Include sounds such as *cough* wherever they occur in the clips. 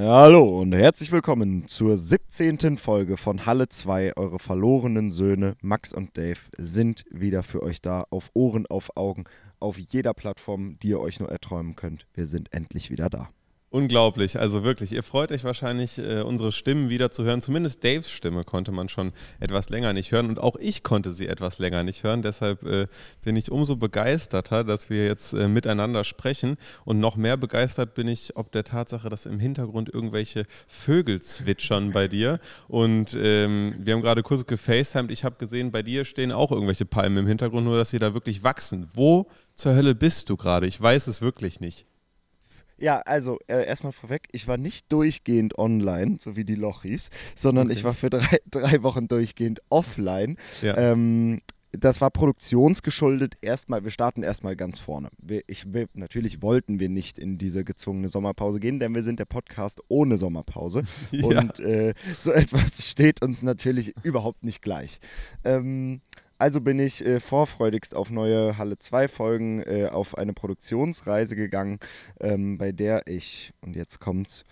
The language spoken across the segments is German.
Hallo und herzlich willkommen zur 17. Folge von Halle 2. Eure verlorenen Söhne Max und Dave sind wieder für euch da, auf Ohren, auf Augen, auf jeder Plattform, die ihr euch nur erträumen könnt. Wir sind endlich wieder da. Unglaublich, also wirklich. Ihr freut euch wahrscheinlich, äh, unsere Stimmen wieder zu hören. Zumindest Daves Stimme konnte man schon etwas länger nicht hören und auch ich konnte sie etwas länger nicht hören. Deshalb äh, bin ich umso begeisterter, dass wir jetzt äh, miteinander sprechen. Und noch mehr begeistert bin ich ob der Tatsache, dass im Hintergrund irgendwelche Vögel zwitschern bei dir. Und ähm, wir haben gerade kurz gefacetimed. Ich habe gesehen, bei dir stehen auch irgendwelche Palmen im Hintergrund, nur dass sie da wirklich wachsen. Wo zur Hölle bist du gerade? Ich weiß es wirklich nicht. Ja, also äh, erstmal vorweg, ich war nicht durchgehend online, so wie die Lochis, sondern okay. ich war für drei, *laughs* drei Wochen durchgehend offline. Ja. Ähm, das war produktionsgeschuldet. Erstmal, wir starten erstmal ganz vorne. Wir, ich, wir, natürlich wollten wir nicht in diese gezwungene Sommerpause gehen, denn wir sind der Podcast ohne Sommerpause. *laughs* ja. Und äh, so etwas steht uns natürlich überhaupt nicht gleich. Ähm, also bin ich äh, vorfreudigst auf neue Halle 2 Folgen äh, auf eine Produktionsreise gegangen, ähm, bei der ich, und jetzt kommt's,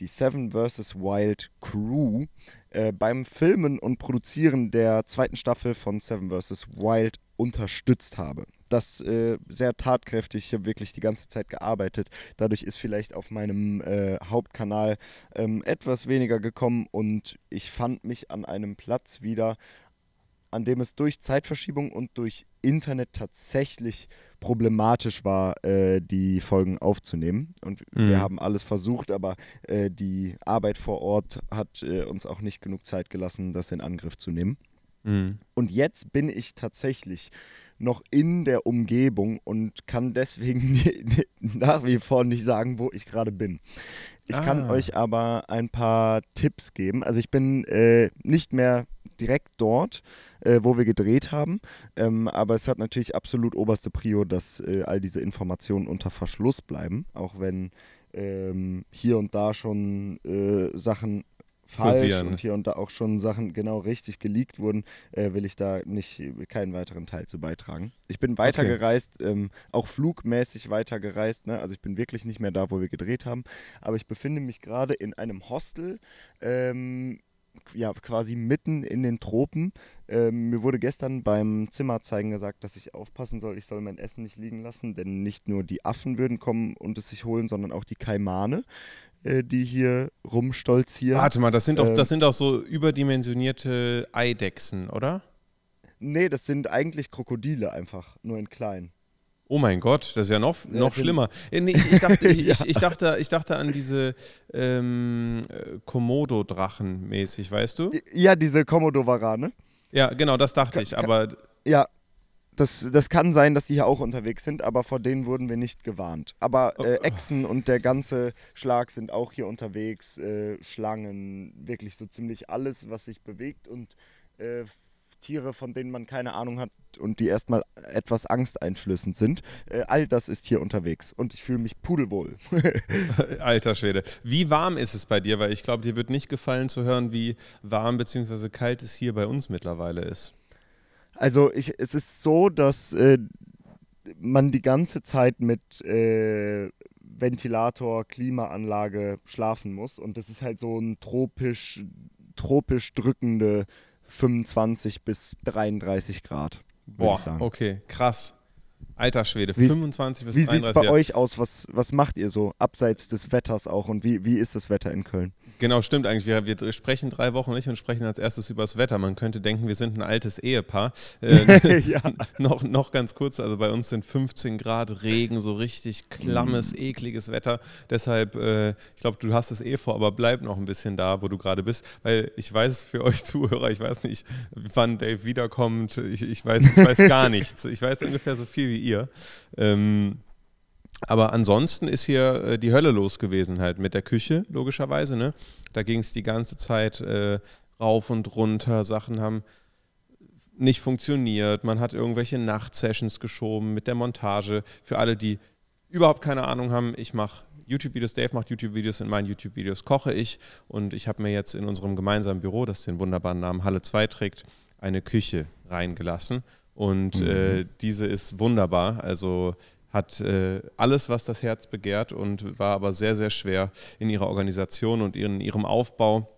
die Seven vs. Wild Crew äh, beim Filmen und Produzieren der zweiten Staffel von Seven vs. Wild unterstützt habe. Das äh, sehr tatkräftig, ich habe wirklich die ganze Zeit gearbeitet. Dadurch ist vielleicht auf meinem äh, Hauptkanal ähm, etwas weniger gekommen und ich fand mich an einem Platz wieder, an dem es durch Zeitverschiebung und durch Internet tatsächlich problematisch war, äh, die Folgen aufzunehmen. Und mhm. wir haben alles versucht, aber äh, die Arbeit vor Ort hat äh, uns auch nicht genug Zeit gelassen, das in Angriff zu nehmen. Mhm. Und jetzt bin ich tatsächlich noch in der Umgebung und kann deswegen *laughs* nach wie vor nicht sagen, wo ich gerade bin. Ich ah. kann euch aber ein paar Tipps geben. Also ich bin äh, nicht mehr direkt dort, äh, wo wir gedreht haben. Ähm, aber es hat natürlich absolut oberste Prio, dass äh, all diese Informationen unter Verschluss bleiben, auch wenn ähm, hier und da schon äh, Sachen falsch Passieren. und hier und da auch schon Sachen genau richtig geleakt wurden, äh, will ich da nicht äh, keinen weiteren Teil zu beitragen. Ich bin weitergereist, okay. ähm, auch flugmäßig weitergereist, ne? also ich bin wirklich nicht mehr da, wo wir gedreht haben, aber ich befinde mich gerade in einem Hostel ähm, ja, quasi mitten in den Tropen. Ähm, mir wurde gestern beim Zimmerzeigen gesagt, dass ich aufpassen soll, ich soll mein Essen nicht liegen lassen, denn nicht nur die Affen würden kommen und es sich holen, sondern auch die Kaimane, äh, die hier rumstolzieren. Warte mal, das sind, auch, ähm, das sind auch so überdimensionierte Eidechsen, oder? Nee, das sind eigentlich Krokodile einfach, nur in klein. Oh mein Gott, das ist ja noch, noch schlimmer. *laughs* ich, ich, dachte, ich, *laughs* ich, dachte, ich dachte an diese ähm, äh, Komodo-Drachen mäßig, weißt du? Ja, diese Komodo-Warane. Ja, genau, das dachte ich, aber. Ja, das, das kann sein, dass die hier auch unterwegs sind, aber vor denen wurden wir nicht gewarnt. Aber äh, oh. Echsen und der ganze Schlag sind auch hier unterwegs. Äh, Schlangen, wirklich so ziemlich alles, was sich bewegt und. Äh, Tiere, von denen man keine Ahnung hat und die erstmal etwas angsteinflößend sind. Äh, all das ist hier unterwegs und ich fühle mich pudelwohl. *laughs* Alter Schwede. Wie warm ist es bei dir? Weil ich glaube, dir wird nicht gefallen zu hören, wie warm bzw. kalt es hier bei uns mittlerweile ist. Also ich, es ist so, dass äh, man die ganze Zeit mit äh, Ventilator, Klimaanlage schlafen muss und das ist halt so ein tropisch, tropisch drückende äh, 25 bis 33 Grad. Boah, ich sagen. okay, krass. Alter Schwede, wie, 25 bis wie 33 Wie sieht es bei euch aus? Was, was macht ihr so abseits des Wetters auch und wie, wie ist das Wetter in Köln? Genau, stimmt eigentlich. Wir, wir, sprechen drei Wochen nicht und sprechen als erstes über das Wetter. Man könnte denken, wir sind ein altes Ehepaar. Äh, *laughs* ja. noch, noch ganz kurz, also bei uns sind 15 Grad Regen, so richtig klammes, mm. ekliges Wetter. Deshalb, äh, ich glaube, du hast es eh vor, aber bleib noch ein bisschen da, wo du gerade bist. Weil ich weiß für euch Zuhörer, ich weiß nicht, wann Dave wiederkommt. Ich, ich, weiß, ich weiß gar *laughs* nichts. Ich weiß ungefähr so viel wie ihr. Ähm, aber ansonsten ist hier äh, die Hölle los gewesen, halt mit der Küche, logischerweise. Ne? Da ging es die ganze Zeit äh, rauf und runter. Sachen haben nicht funktioniert. Man hat irgendwelche Nachtsessions geschoben mit der Montage. Für alle, die überhaupt keine Ahnung haben, ich mache YouTube-Videos, Dave macht YouTube-Videos, in meinen YouTube-Videos koche ich und ich habe mir jetzt in unserem gemeinsamen Büro, das den wunderbaren Namen Halle 2 trägt, eine Küche reingelassen und mhm. äh, diese ist wunderbar. Also hat äh, alles, was das Herz begehrt und war aber sehr, sehr schwer in ihrer Organisation und in ihrem Aufbau.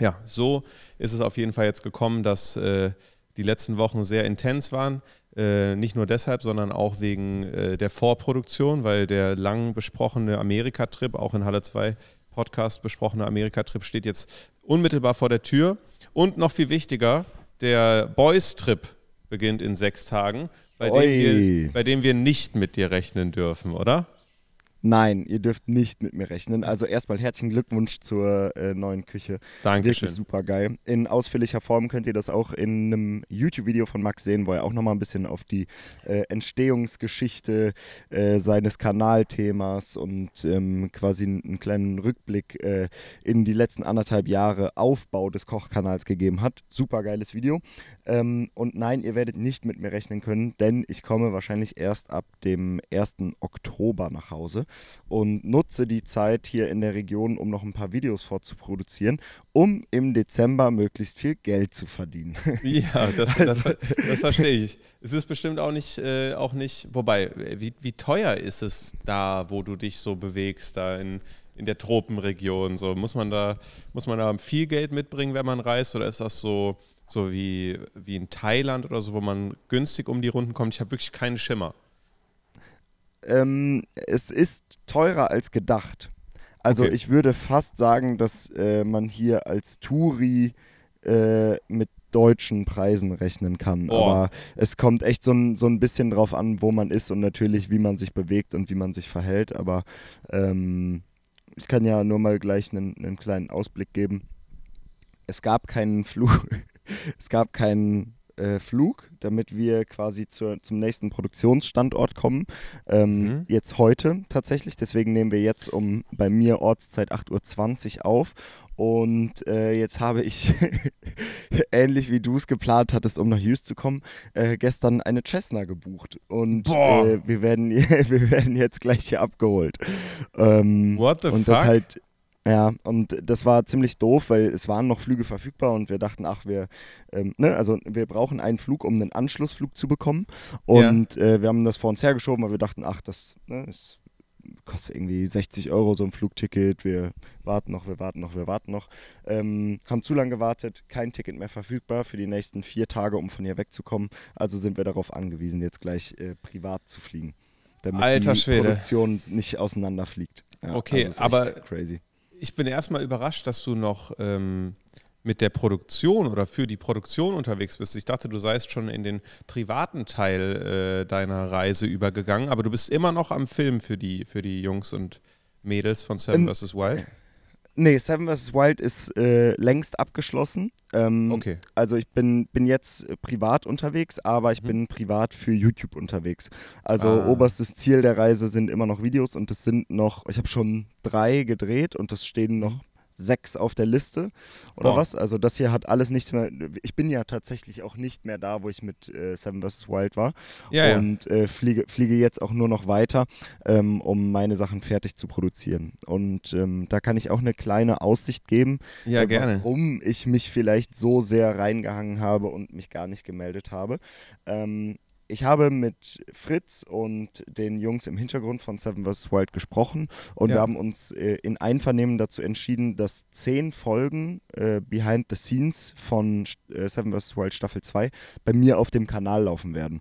Ja, so ist es auf jeden Fall jetzt gekommen, dass äh, die letzten Wochen sehr intens waren. Äh, nicht nur deshalb, sondern auch wegen äh, der Vorproduktion, weil der lang besprochene Amerika-Trip, auch in Halle 2 Podcast besprochene Amerika-Trip, steht jetzt unmittelbar vor der Tür. Und noch viel wichtiger, der Boys-Trip beginnt in sechs Tagen bei, dem wir, bei dem wir nicht mit dir rechnen dürfen, oder? Nein, ihr dürft nicht mit mir rechnen. Also erstmal herzlichen Glückwunsch zur äh, neuen Küche. Danke. Wirklich super geil. In ausführlicher Form könnt ihr das auch in einem YouTube-Video von Max sehen, wo er auch nochmal ein bisschen auf die äh, Entstehungsgeschichte äh, seines Kanalthemas und ähm, quasi einen kleinen Rückblick äh, in die letzten anderthalb Jahre Aufbau des Kochkanals gegeben hat. Super geiles Video. Ähm, und nein, ihr werdet nicht mit mir rechnen können, denn ich komme wahrscheinlich erst ab dem 1. Oktober nach Hause und nutze die Zeit hier in der Region, um noch ein paar Videos vorzuproduzieren, um im Dezember möglichst viel Geld zu verdienen. *laughs* Ja, das, das, also das, das verstehe ich. Es ist bestimmt auch nicht, äh, auch nicht wobei, äh, wie, wie teuer ist es da, wo du dich so bewegst, da in, in der Tropenregion? So, muss, man da, muss man da viel Geld mitbringen, wenn man reist, oder ist das so so wie, wie in Thailand oder so, wo man günstig um die Runden kommt. Ich habe wirklich keinen Schimmer ähm, es ist teurer als gedacht. Also okay. ich würde fast sagen, dass äh, man hier als Touri äh, mit deutschen Preisen rechnen kann. Oh. Aber es kommt echt so ein, so ein bisschen drauf an, wo man ist und natürlich, wie man sich bewegt und wie man sich verhält. Aber ähm, ich kann ja nur mal gleich einen, einen kleinen Ausblick geben. Es gab keinen Flug, *laughs* es gab keinen äh, Flug, damit wir quasi zur, zum nächsten Produktionsstandort kommen. Ähm, mhm. Jetzt heute tatsächlich. Deswegen nehmen wir jetzt um bei mir Ortszeit 8.20 Uhr auf. Und äh, jetzt habe ich, *laughs* ähnlich wie du es geplant hattest, um nach Hughes zu kommen, äh, gestern eine Cessna gebucht. Und äh, wir, werden, *laughs* wir werden jetzt gleich hier abgeholt. Ähm, What the und fuck? Das halt, ja, und das war ziemlich doof, weil es waren noch Flüge verfügbar und wir dachten, ach, wir, ähm, ne, also wir brauchen einen Flug, um einen Anschlussflug zu bekommen. Und ja. äh, wir haben das vor uns hergeschoben, weil wir dachten, ach, das ne, ist kostet irgendwie 60 Euro so ein Flugticket. Wir warten noch, wir warten noch, wir warten noch. Ähm, haben zu lange gewartet, kein Ticket mehr verfügbar für die nächsten vier Tage, um von hier wegzukommen. Also sind wir darauf angewiesen, jetzt gleich äh, privat zu fliegen, damit Alter die Schwede. Produktion nicht auseinanderfliegt. Ja, okay, also aber crazy ich bin erstmal überrascht, dass du noch ähm, mit der Produktion oder für die Produktion unterwegs bist. Ich dachte, du seist schon in den privaten Teil äh, deiner Reise übergegangen, aber du bist immer noch am Film für die, für die Jungs und Mädels von Seven vs. Wild. Nee, Seven vs. Wild ist äh, längst abgeschlossen. Ähm, okay. Also ich bin, bin jetzt äh, privat unterwegs, aber ich mhm. bin privat für YouTube unterwegs. Also ah. oberstes Ziel der Reise sind immer noch Videos und es sind noch, ich habe schon drei gedreht und es stehen noch mhm sechs auf der Liste oder Boah. was. Also das hier hat alles nichts mehr. Ich bin ja tatsächlich auch nicht mehr da, wo ich mit äh, Seven vs. Wild war. Ja, und ja. Äh, fliege, fliege jetzt auch nur noch weiter, ähm, um meine Sachen fertig zu produzieren. Und ähm, da kann ich auch eine kleine Aussicht geben, ja, äh, warum ich mich vielleicht so sehr reingehangen habe und mich gar nicht gemeldet habe. Ähm, ich habe mit Fritz und den Jungs im Hintergrund von Seven vs. Wild gesprochen und ja. wir haben uns äh, in Einvernehmen dazu entschieden, dass zehn Folgen äh, Behind the Scenes von äh, Seven vs. Wild Staffel 2 bei mir auf dem Kanal laufen werden.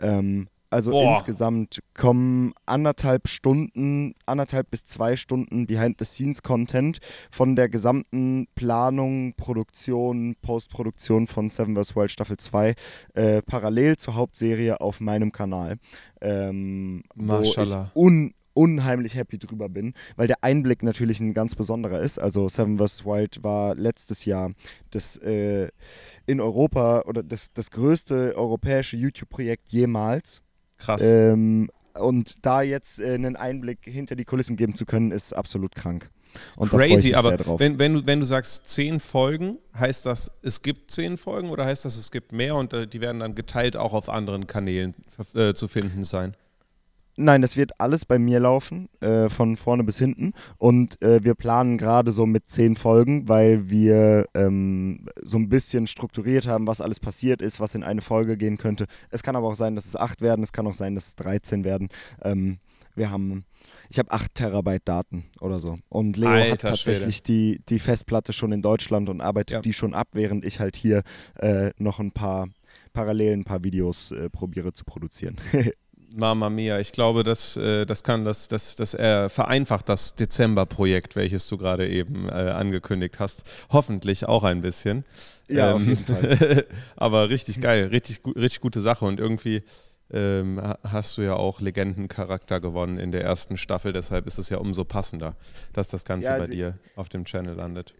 Ähm, also Boah. insgesamt kommen anderthalb Stunden, anderthalb bis zwei Stunden Behind-the-Scenes-Content von der gesamten Planung, Produktion, Postproduktion von Seven vs. Wild Staffel 2 äh, parallel zur Hauptserie auf meinem Kanal. Ähm, wo ich un unheimlich happy drüber bin, weil der Einblick natürlich ein ganz besonderer ist. Also Seven vs. Wild war letztes Jahr das äh, in Europa oder das, das größte europäische YouTube-Projekt jemals. Krass. Ähm, und da jetzt äh, einen Einblick hinter die Kulissen geben zu können, ist absolut krank. Und Crazy, aber Wenn, wenn, du, wenn du sagst zehn Folgen, heißt das, es gibt zehn Folgen oder heißt das, es gibt mehr und äh, die werden dann geteilt auch auf anderen Kanälen äh, zu finden sein? Nein, das wird alles bei mir laufen, äh, von vorne bis hinten. Und äh, wir planen gerade so mit zehn Folgen, weil wir ähm, so ein bisschen strukturiert haben, was alles passiert ist, was in eine Folge gehen könnte. Es kann aber auch sein, dass es acht werden, es kann auch sein, dass es 13 werden. Ähm, wir haben, ich habe acht Terabyte Daten oder so. Und Leo Alter hat tatsächlich die, die Festplatte schon in Deutschland und arbeitet ja. die schon ab, während ich halt hier äh, noch ein paar parallel ein paar Videos äh, probiere zu produzieren. *laughs* Mama Mia, ich glaube, das, äh, das kann das, das, das äh, vereinfacht das Dezember-Projekt, welches du gerade eben äh, angekündigt hast. Hoffentlich auch ein bisschen. Ja, ähm, auf jeden Fall. *laughs* aber richtig geil, richtig, richtig gute Sache. Und irgendwie ähm, hast du ja auch Legendencharakter gewonnen in der ersten Staffel, deshalb ist es ja umso passender, dass das Ganze ja, bei dir auf dem Channel landet.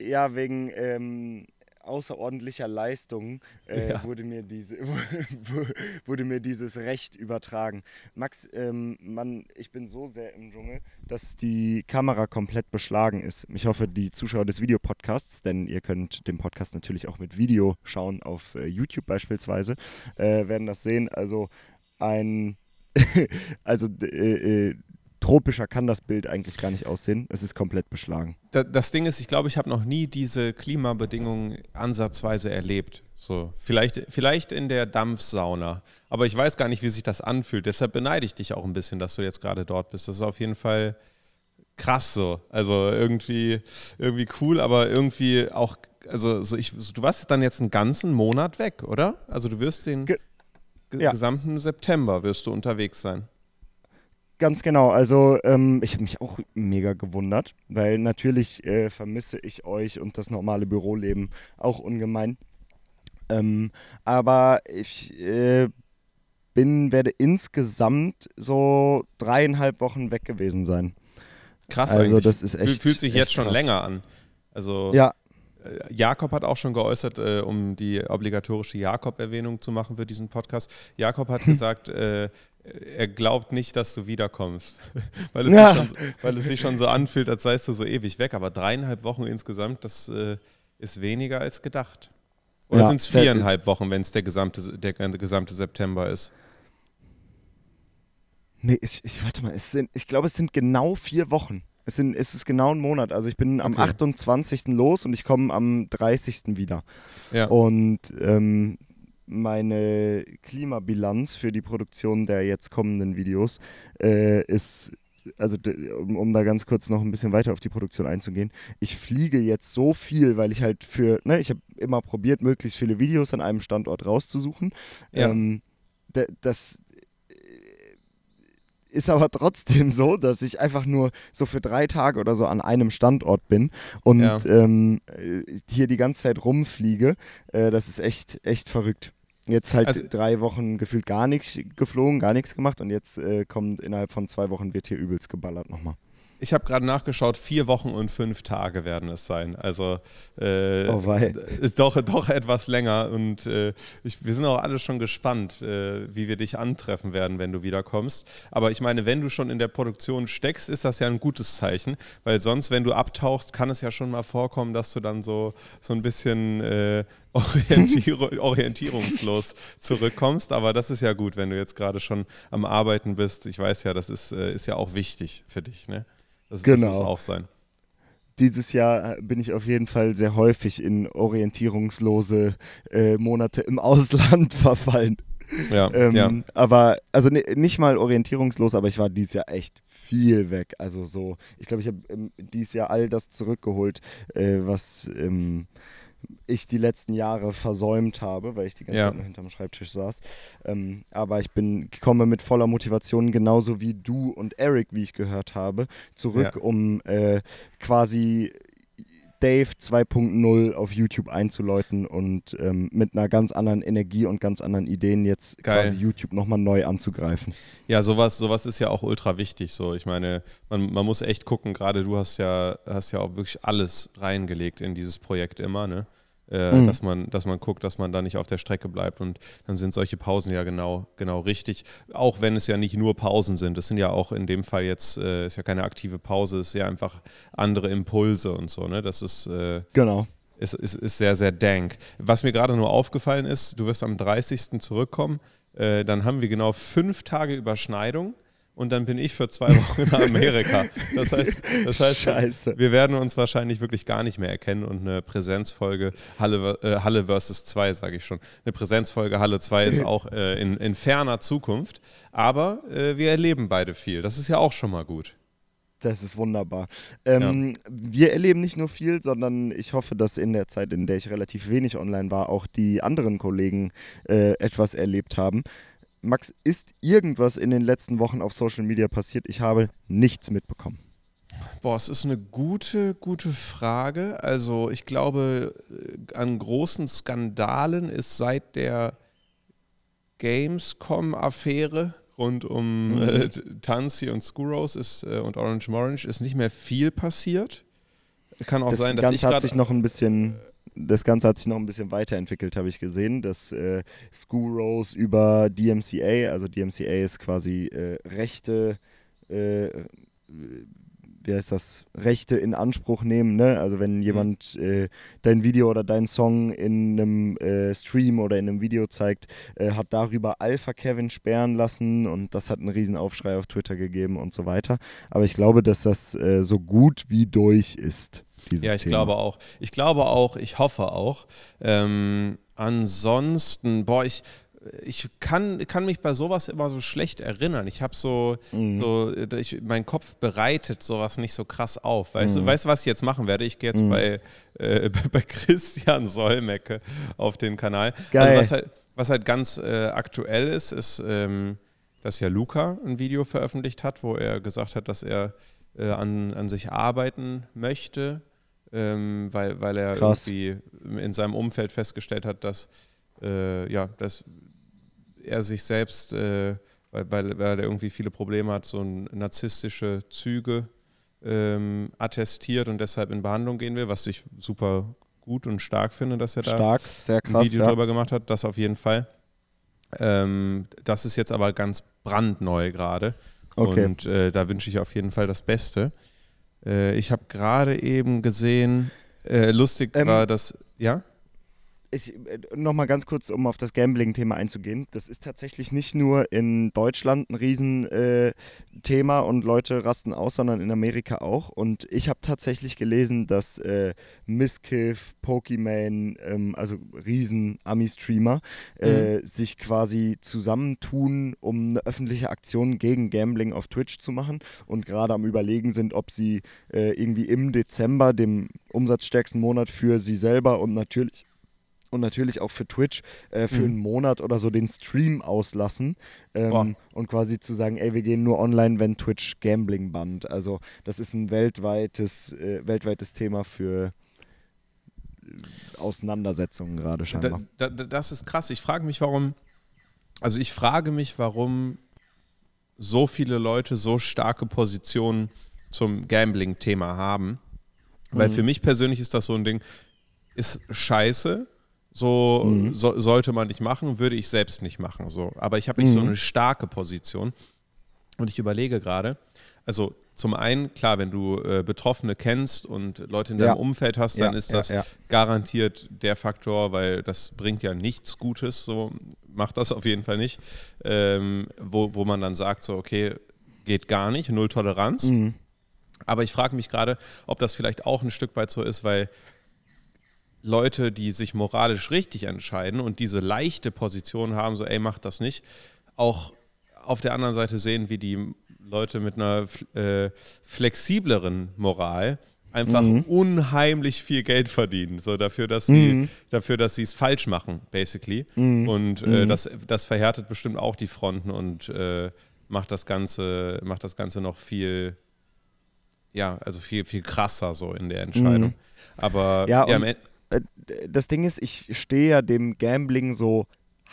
Ja, wegen ähm, außerordentlicher Leistung äh, ja. wurde, mir diese, *laughs* wurde mir dieses Recht übertragen. Max, ähm, Mann, ich bin so sehr im Dschungel, dass die Kamera komplett beschlagen ist. Ich hoffe, die Zuschauer des Videopodcasts, denn ihr könnt den Podcast natürlich auch mit Video schauen, auf äh, YouTube beispielsweise, äh, werden das sehen. Also ein *laughs* also äh, äh tropischer kann das Bild eigentlich gar nicht aussehen. Es ist komplett beschlagen. das Ding ist, ich glaube, ich habe noch nie diese Klimabedingungen ansatzweise erlebt. So, vielleicht, vielleicht in der Dampfsauna. Aber ich weiß gar nicht, wie sich das anfühlt. Deshalb beneide ich dich auch ein bisschen, dass du jetzt gerade dort bist. Das ist auf jeden Fall krass so. Also irgendwie, irgendwie cool, aber irgendwie auch. Also, so ich, du warst dann jetzt einen ganzen Monat weg, oder? Also du wirst den Ge gesamten September wirst du unterwegs sein ganz genau. Also ähm, ich habe mich auch mega gewundert, weil natürlich äh, vermisse ich euch und das normale Büroleben auch ungemein. Ähm, aber ich äh, bin, werde insgesamt so dreieinhalb Wochen weg gewesen sein. Krass, also eigentlich. das ist echt. Fühlt sich jetzt schon krass. länger an. Also ja. Äh, Jakob hat auch schon geäußert, äh, um die obligatorische Jakob-Erwähnung zu machen für diesen Podcast. Jakob hat *laughs* gesagt, äh, er glaubt nicht, dass du wiederkommst, *laughs* weil es, ja. so, weil es, sich schon so anfühlt, als seist du so ewig weg. Aber dreieinhalb Wochen insgesamt, das äh, ist weniger als gedacht. Oder ja, sind es viereinhalb Wochen, wenn es der gesamte, der gesamte September ist? Nee, ich, ich warte mal, es sind, ich glaube, es sind genau vier Wochen. Es, sind, es ist genau ein Monat. Also ich bin okay. am 28. los und ich komme am 30. wieder. Ja. Und ähm, meine Klimabilanz für die Produktion der jetzt kommenden Videos äh, ist, also um, um, da ganz kurz noch ein bisschen weiter auf die Produktion einzugehen, ich fliege jetzt so viel, weil ich halt für, ne, ich habe immer probiert, möglichst viele Videos an einem Standort rauszusuchen. Ja. Ähm, das ist aber trotzdem so, dass ich einfach nur so für drei Tage oder so an einem Standort bin und ja. ähm, hier die ganze Zeit rumfliege. Äh, das ist echt, echt verrückt. Jetzt halt also, drei Wochen gefühlt gar nichts geflogen, gar nichts gemacht und jetzt äh, kommt innerhalb von zwei Wochen wird hier übelst geballert nochmal ich habe gerade nachgeschaut, vier Wochen und fünf Tage werden es sein. Also äh, oh ist äh, doch, doch etwas länger. Und äh, ich, wir sind auch alle schon gespannt, äh, wie wir dich antreffen werden, wenn du wiederkommst. Aber ich meine, wenn du schon in der Produktion steckst, ist das ja ein gutes Zeichen, weil sonst, wenn du abtauchst, kann es ja schon mal vorkommen, dass du dann so, so ein bisschen äh, *laughs* Orientierung, orientierungslos zurückkommst. Aber das ist ja gut, wenn du jetzt gerade schon am Arbeiten bist. Ich weiß ja, das ist, äh, ist ja auch wichtig für dich. Ne? Das, genau. das muss auch sein. Dieses Jahr bin ich auf jeden Fall sehr häufig in orientierungslose äh, Monate im Ausland *laughs* verfallen. Ja, ähm, ja. Aber, also ne, nicht mal orientierungslos, aber ich war dieses Jahr echt viel weg. Also so, ich glaube, ich habe ähm, dieses Jahr all das zurückgeholt, äh, was ähm, ich die letzten Jahre versäumt habe, weil ich die ganze ja. Zeit nur hinterm Schreibtisch saß. Ähm, aber ich bin, komme mit voller Motivation, genauso wie du und Eric, wie ich gehört habe, zurück, ja. um äh, quasi Dave 2.0 auf YouTube einzuläuten und ähm, mit einer ganz anderen Energie und ganz anderen Ideen jetzt Geil. quasi YouTube nochmal neu anzugreifen. Ja, sowas, sowas ist ja auch ultra wichtig. So, ich meine, man, man muss echt gucken, gerade du hast ja, hast ja auch wirklich alles reingelegt in dieses Projekt immer, ne? äh, mhm. dass, man, dass man guckt, dass man da nicht auf der Strecke bleibt. Und dann sind solche Pausen ja genau, genau richtig. Auch wenn es ja nicht nur Pausen sind. Das sind ja auch in dem Fall jetzt, äh, ist ja keine aktive Pause, es ist ja einfach andere Impulse und so. Ne? Das ist. Äh, genau. Ist, ist, ist sehr, sehr dank. Was mir gerade nur aufgefallen ist, du wirst am 30. zurückkommen. Äh, dann haben wir genau fünf Tage Überschneidung und dann bin ich für zwei *laughs* Wochen in Amerika. Das heißt, das heißt Scheiße. wir werden uns wahrscheinlich wirklich gar nicht mehr erkennen und eine Präsenzfolge Halle, äh, Halle versus 2, sage ich schon. Eine Präsenzfolge Halle 2 ist auch äh, in, in, ferner Zukunft, aber äh, wir erleben beide viel. Das ist ja auch schon mal gut. Das ist wunderbar. Ähm, ja. Wir erleben nicht nur viel, sondern ich hoffe, dass in der Zeit, in der ich relativ wenig online war, auch die anderen Kollegen äh, etwas erlebt haben. Max, ist irgendwas in den letzten Wochen auf Social Media passiert? Ich habe nichts mitbekommen. Boah, es ist eine gute, gute Frage. Also ich glaube, äh, an großen Skandalen ist seit der Gamescom-Affäre rund um mhm. äh, Tanzi und Skuros ist, äh, und Orange Morange ist nicht mehr viel passiert. Kann auch das sein, dass Ganze ich hat sich noch ein bisschen das Ganze hat sich noch ein bisschen weiterentwickelt, habe ich gesehen, dass äh, School Rose über DMCA, also DMCA ist quasi äh, Rechte, äh, äh, wie heißt das, Rechte in Anspruch nehmen, ne? Also wenn mhm. jemand äh, dein Video oder deinen Song in einem äh, Stream oder in einem Video zeigt, äh, hat darüber Alpha Kevin sperren lassen und das hat einen riesen Aufschrei auf Twitter gegeben und so weiter. Aber ich glaube, dass das äh, so gut wie durch ist. Dieses ja, ich Thema. glaube auch. Ich glaube auch, ich hoffe auch. Ähm, ansonsten, boah, ich, ich kann, kann mich bei sowas immer so schlecht erinnern. Ich habe so, mhm. so ich, mein Kopf bereitet sowas nicht so krass auf. Weißt, mhm. du, weißt du, was ich jetzt machen werde? Ich gehe jetzt mhm. bei, äh, *laughs* bei Christian Solmecke auf den Kanal. Also Geil. Also was, halt, was halt ganz äh, aktuell ist, ist, ähm, dass ja Luca ein Video veröffentlicht hat, wo er gesagt hat, dass er äh, an, an sich arbeiten möchte ähm, weil, weil er Krass. irgendwie in seinem Umfeld festgestellt hat, dass, äh, ja, dass er sich selbst, äh, weil, weil, weil er irgendwie viele Probleme hat, so narzisstische Züge ähm, attestiert und deshalb in Behandlung gehen will, was ich super gut und stark finde, dass er da stark, krass, ein Video ja. drüber gemacht hat, das auf jeden Fall. Ähm, das ist jetzt aber ganz brandneu gerade. Okay. Und äh, da wünsche ich auf jeden Fall das Beste. Äh, ich habe gerade eben gesehen, äh, lustig ähm, war das, ja? ich, äh, nochmal ganz kurz, um auf das Gambling-Thema einzugehen. Das ist tatsächlich nicht nur in Deutschland ein Riesenthema äh, und Leute rasten aus, sondern in Amerika auch. Und ich habe tatsächlich gelesen, dass äh, Miskiff, Pokimane, ähm, also Riesen-Ami-Streamer, äh, mhm. sich quasi zusammentun, um eine öffentliche Aktion gegen Gambling auf Twitch zu machen und gerade am Überlegen sind, ob sie äh, irgendwie im Dezember, dem umsatzstärksten Monat für sie selber und natürlich und natürlich auch für Twitch äh, für mhm. einen Monat oder so den Stream auslassen ähm, und quasi zu sagen, ey, wir gehen nur online, wenn Twitch Gambling bannt. Also das ist ein weltweites, äh, weltweites Thema für äh, Auseinandersetzungen gerade scheinbar. Da, da, das ist krass. Ich frage mich, warum, also ich frage mich, warum so viele Leute so starke Positionen zum Gambling-Thema haben. Weil mhm. für mich persönlich ist das so ein Ding, ist scheiße, so, mhm. so, sollte man nicht machen, würde ich selbst nicht machen. So. Aber ich habe nicht mhm. so eine starke Position. Und ich überlege gerade, also zum einen, klar, wenn du äh, Betroffene kennst und Leute in deinem ja. Umfeld hast, dann ja, ist das ja, garantiert der Faktor, weil das bringt ja nichts Gutes, so macht das auf jeden Fall nicht, ähm, wo, wo man dann sagt, so, okay, geht gar nicht, null Toleranz. Mhm. Aber ich frage mich gerade, ob das vielleicht auch ein Stück weit so ist, weil Leute, die sich moralisch richtig entscheiden und diese leichte Position haben, so ey, mach das nicht, auch auf der anderen Seite sehen, wie die Leute mit einer äh, flexibleren Moral einfach mhm. unheimlich viel Geld verdienen, so dafür, dass sie mhm. dafür, dass sie es falsch machen, basically. Mhm. Und äh, mhm. das, das verhärtet bestimmt auch die Fronten und äh, macht das Ganze, macht das Ganze noch viel, ja, also viel, viel krasser so in der Entscheidung. Mhm. Aber ja, ja, am, äh, das Ding ist, ich stehe ja dem Gambling so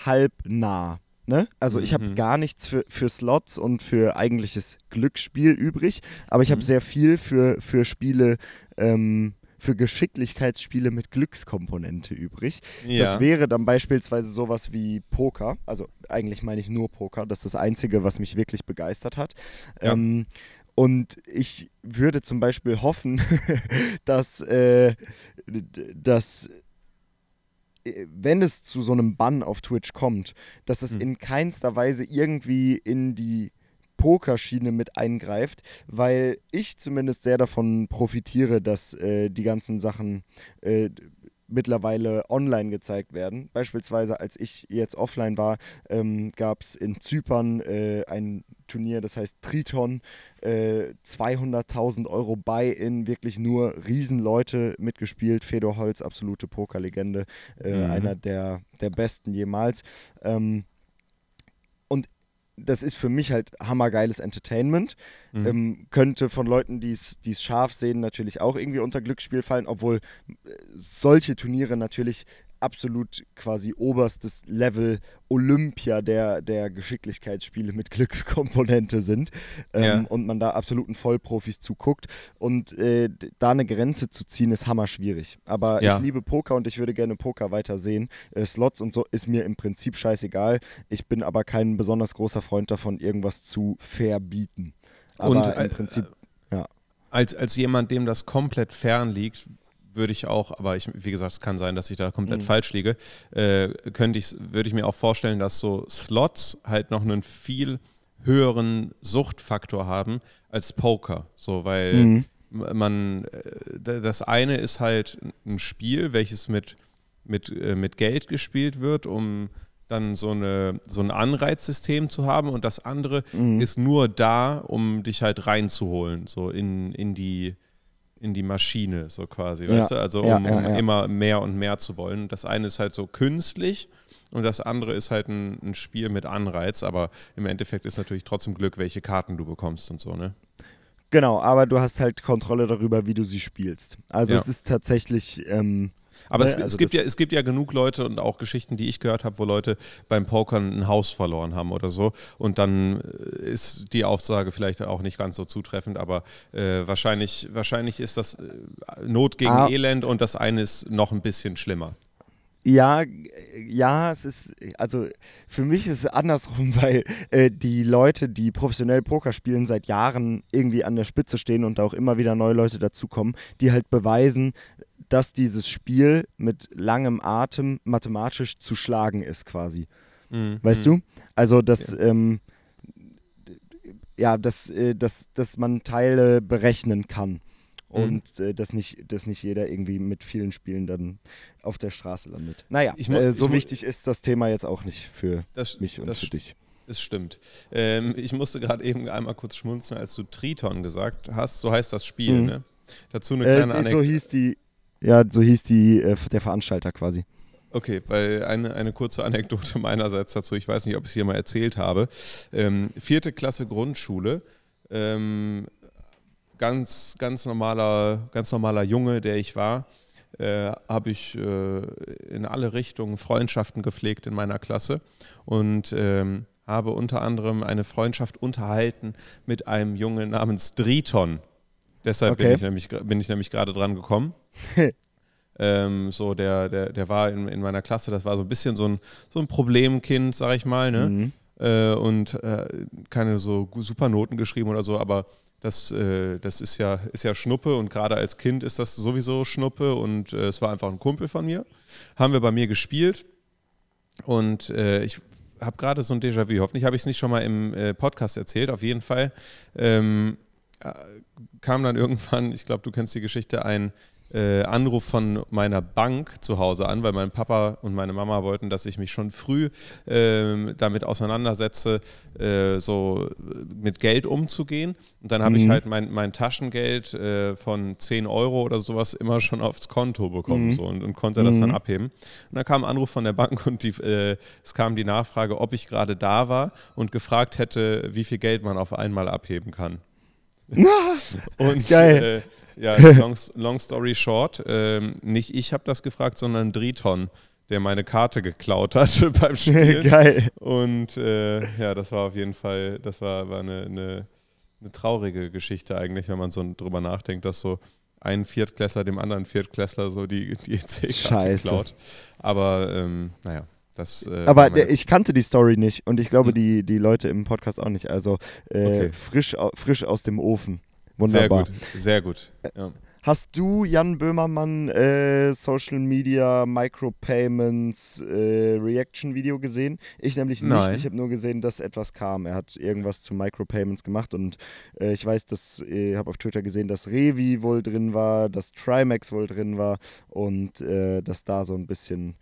halb nah. Ne? Also mhm. ich habe gar nichts für, für Slots und für eigentliches Glücksspiel übrig, aber ich habe mhm. sehr viel für, für Spiele, ähm, für Geschicklichkeitsspiele mit Glückskomponente übrig. Ja. Das wäre dann beispielsweise sowas wie Poker. Also eigentlich meine ich nur Poker, das ist das Einzige, was mich wirklich begeistert hat. Ja. Ähm, und ich würde zum Beispiel hoffen, *laughs* dass, äh, dass äh, wenn es zu so einem Bann auf Twitch kommt, dass es mhm. in keinster Weise irgendwie in die Pokerschiene mit eingreift, weil ich zumindest sehr davon profitiere, dass äh, die ganzen Sachen, äh, mittlerweile online gezeigt werden. Beispielsweise, als ich jetzt offline war, ähm, gab es in Zypern äh, ein Turnier, das heißt Triton, äh, 200.000 Euro Buy-in, wirklich nur Riesenleute mitgespielt. Fedor Holz, absolute Pokerlegende, äh, mhm. einer der, der besten jemals. Ähm, das ist für mich halt hammergeiles Entertainment. Mhm. Ähm, könnte von Leuten, die es scharf sehen, natürlich auch irgendwie unter Glücksspiel fallen, obwohl äh, solche Turniere natürlich absolut quasi oberstes Level Olympia der, der Geschicklichkeitsspiele mit Glückskomponente sind ähm, ja. und man da absoluten Vollprofis zuguckt. Und äh, da eine Grenze zu ziehen, ist hammer schwierig. Aber ja. ich liebe Poker und ich würde gerne Poker weiter sehen. Äh, Slots und so ist mir im Prinzip scheißegal. Ich bin aber kein besonders großer Freund davon, irgendwas zu verbieten. Aber und, im äh, Prinzip, äh, ja als, als jemand, dem das komplett fern liegt, würde ich auch, aber ich, wie gesagt, es kann sein, dass ich da komplett mhm. falsch liege, äh, könnte ich, würde ich mir auch vorstellen, dass so Slots halt noch einen viel höheren Suchtfaktor haben als Poker. So, weil mhm. man äh, das eine ist halt ein Spiel, welches mit, mit, äh, mit Geld gespielt wird, um dann so, eine, so ein Anreizsystem zu haben und das andere mhm. ist nur da, um dich halt reinzuholen, so in, in die in die Maschine, so quasi, ja. weißt du? Also um, ja, ja, um, immer mehr und mehr zu wollen. Das eine ist halt so künstlich und das andere ist halt ein, ein, Spiel mit Anreiz, aber im Endeffekt ist natürlich trotzdem Glück, welche Karten du bekommst und so, ne? Genau, aber du hast halt Kontrolle darüber, wie du sie spielst. Also es ist tatsächlich ähm, aber ne? es, also es, gibt ja, es gibt ja genug Leute und auch Geschichten, die ich gehört habe, wo Leute beim Pokern ein Haus verloren haben oder so. Und dann äh, ist die Aufsage vielleicht auch nicht ganz so zutreffend, aber äh, wahrscheinlich, wahrscheinlich ist das äh, Not gegen ah. Elend und das eine ist noch ein bisschen schlimmer. Ja, ja, es ist, also für mich ist es andersrum, *laughs* weil äh, die Leute, die professionell Poker spielen, seit Jahren irgendwie an der Spitze stehen und auch immer wieder neue Leute dazukommen, die halt beweisen, dass dieses Spiel mit langem Atem mathematisch zu schlagen ist, quasi. Mhm. Weißt du? Also, dass, ja, ähm, ja dass, äh, dass, dass man Teile berechnen kann. Mhm. Und äh, dass, nicht, dass nicht jeder irgendwie mit vielen Spielen dann auf der Straße landet. Naja, ich, äh, so ich, wichtig ist das Thema jetzt auch nicht für das, mich und das, für dich. Es stimmt. Ähm, ich musste gerade eben einmal kurz schmunzeln, als du Triton gesagt hast. So heißt das Spiel, mhm. ne? Dazu eine äh, kleine äh, Anekdote. So hieß die, ja, so hieß die, äh, der Veranstalter quasi. Okay, weil eine, eine kurze Anekdote *laughs* meinerseits dazu, ich weiß nicht, ob ich es hier mal erzählt habe. Ähm, vierte Klasse Grundschule, ähm, ganz, ganz, normaler, ganz normaler Junge, der ich war, äh, habe ich äh, in alle Richtungen Freundschaften gepflegt in meiner Klasse und ähm, habe unter anderem eine Freundschaft unterhalten mit einem Jungen namens Driton. Deshalb okay. bin, ich nämlich, nämlich gerade dran gekommen. *laughs* ähm, so, der, der, der war in, in meiner Klasse, das war so ein bisschen so ein, so ein Problemkind, sag ich mal, ne? Mhm. Äh, und äh, keine so super Noten geschrieben oder so, aber das, äh, das ist, ja, ist ja Schnuppe und gerade als Kind ist das sowieso Schnuppe und äh, es war einfach ein Kumpel von mir. Haben wir bei mir gespielt und äh, ich habe gerade so ein Déjà-vu. Hoffentlich habe ich es nicht schon mal im äh, Podcast erzählt. Auf jeden Fall ähm, äh, kam dann irgendwann, ich glaube, du kennst die Geschichte, ein äh, Anruf von meiner Bank zu Hause an, weil mein Papa und meine Mama wollten, dass ich mich schon früh äh, damit auseinandersetze, äh, so äh, mit Geld umzugehen. Und dann habe mhm. ich halt mein, mein Taschengeld äh, von 10 Euro oder sowas immer schon aufs Konto bekommen mhm. so, und, und, konnte das dann mhm. abheben. Und dann kam ein Anruf von der Bank und die, es kam die Nachfrage, ob ich gerade da war und gefragt hätte, wie viel Geld man auf einmal abheben kann. *laughs* und Geil. Äh, ja, *laughs* long, long, story short, ähm, nicht ich habe das gefragt, sondern Driton, der meine Karte geklaut hat *laughs* beim Spiel. Geil. Und äh, ja, das war auf jeden Fall, das war, war eine, eine, eine traurige Geschichte eigentlich, wenn man so drüber nachdenkt, dass so ein Viertklässler dem anderen Viertklässler so die, die EC-Karte klaut. Aber ähm, naja, das, äh, aber der, ich kannte die Story nicht und ich glaube, hm. die, die Leute im Podcast auch nicht. Also äh, okay. frisch, frisch aus dem Ofen. Wunderbar. Sehr gut, sehr gut. Ja. Hast du, Jan Böhmermann, äh, Social Media, Micropayments, äh, Reaction-Video gesehen? Ich nämlich nicht. Nein. Ich habe nur gesehen, dass etwas kam. Er hat irgendwas zu Micropayments gemacht und äh, ich weiß, dass ich äh, habe auf Twitter gesehen, dass Revi wohl drin war, dass Trimax wohl drin war und dass da so ein bisschen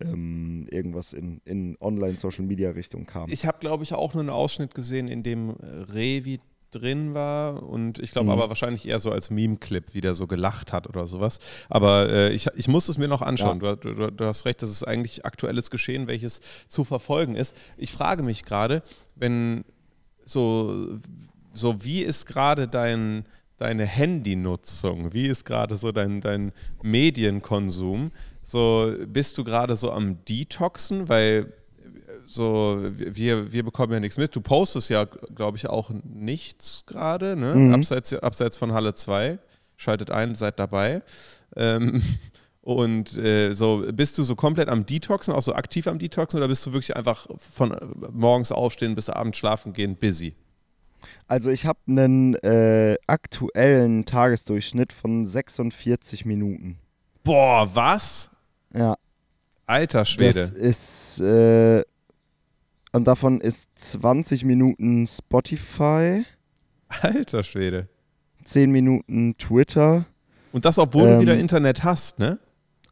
ähm, irgendwas in, in Online-Social-Media-Richtung kam. Ich habe, glaube ich, auch nur einen Ausschnitt gesehen, in dem äh, Revi drin war und ich glaube mhm. aber wahrscheinlich eher so als Meme-Clip, wie der so gelacht hat oder sowas. Aber äh, ich, ich muss es mir noch anschauen. Ja. Du, du, du, hast recht, das ist eigentlich aktuelles Geschehen, welches zu verfolgen ist. Ich frage mich gerade, wenn so, so wie ist gerade dein, deine Handynutzung? Wie ist gerade so dein, dein Medienkonsum? So, bist du gerade so am Detoxen? Weil äh, so, wir, wir bekommen ja nichts mit. Du postest ja, glaube ich, auch nichts gerade, ne? Mhm. Abseits, abseits von Halle 2. Schaltet ein, seid dabei. Ähm, *laughs* und äh, so, bist du so komplett am Detoxen, auch so aktiv am Detoxen, oder bist du wirklich einfach von äh, morgens aufstehen bis abends schlafen gehen busy? Also ich habe einen äh, aktuellen Tagesdurchschnitt von 46 Minuten. Boah, was? Ja. Alter Schwede. Das ist, äh, und davon ist 20 Minuten Spotify. Alter Schwede. 10 Minuten Twitter. Und das, obwohl ähm, du wieder ähm, Internet hast, ne?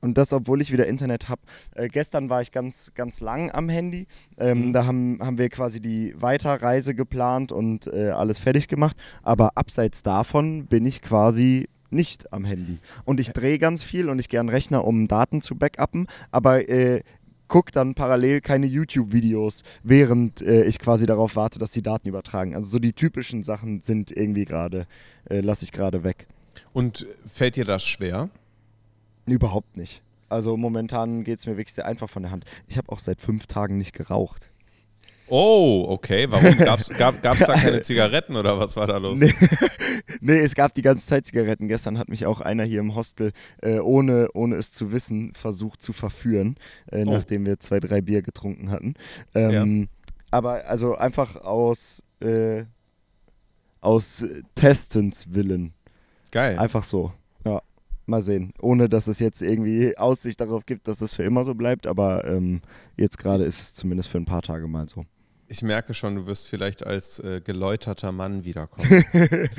Und das, obwohl ich wieder Internet habe. Äh, gestern war ich ganz, ganz lang am Handy. Ähm, mhm. Da haben, haben wir quasi die Weiterreise geplant und äh, alles fertig gemacht. Aber abseits davon bin ich quasi nicht am Handy. Und ich drehe ganz viel und ich gehe an den Rechner, um Daten zu backuppen, aber äh, gucke dann parallel keine YouTube-Videos, während äh, ich quasi darauf warte, dass die Daten übertragen. Also so die typischen Sachen sind irgendwie gerade, äh, lasse ich gerade weg. Und fällt dir das schwer? Überhaupt nicht. Also momentan geht es mir wirklich sehr einfach von der Hand. Ich habe auch seit fünf Tagen nicht geraucht. Oh, okay. Warum? *laughs* Gab's, gab es da keine *laughs* Zigaretten oder was war da los? Nee, *laughs* nee, es gab die ganze Zeit Zigaretten. Gestern hat mich auch einer hier im Hostel, äh, ohne, ohne es zu wissen, versucht zu verführen, äh, oh. nachdem wir zwei, drei Bier getrunken hatten. Ähm, ja. Aber also einfach aus, äh, aus Testens Willen. Geil. Einfach so. Ja, mal sehen. Ohne, dass es jetzt irgendwie Aussicht darauf gibt, dass es für immer so bleibt. Aber ähm, jetzt gerade ist es zumindest für ein paar Tage mal so. Ich merke schon, du wirst vielleicht als äh, geläuterter Mann wiederkommen. *laughs*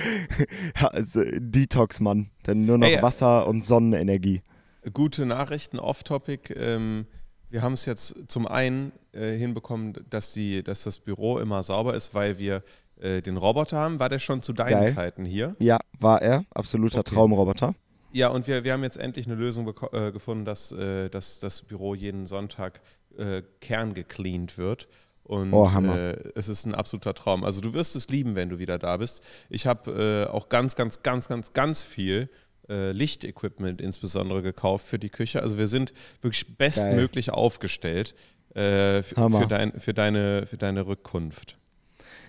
ja, als Detox-Mann. Denn nur noch hey, äh, Wasser und Sonnenenergie. Gute Nachrichten, off-topic. Ähm, wir haben es jetzt zum einen äh, hinbekommen, dass, die, dass das Büro immer sauber ist, weil wir äh, den Roboter haben. War der schon zu deinen Geil. Zeiten hier? Ja, war er. Absoluter okay. Traumroboter. Ja, und wir, wir haben jetzt endlich eine Lösung äh, gefunden, dass, dass das Büro jeden Sonntag äh, kerngecleant wird. Und oh, äh, es ist ein absoluter Traum. Also du wirst es lieben, wenn du wieder da bist. Ich habe äh, auch ganz, ganz, ganz, ganz, ganz viel äh, Lichtequipment insbesondere gekauft für die Küche. Also wir sind wirklich bestmöglich Geil. aufgestellt äh, für, dein, für, deine, für deine Rückkunft.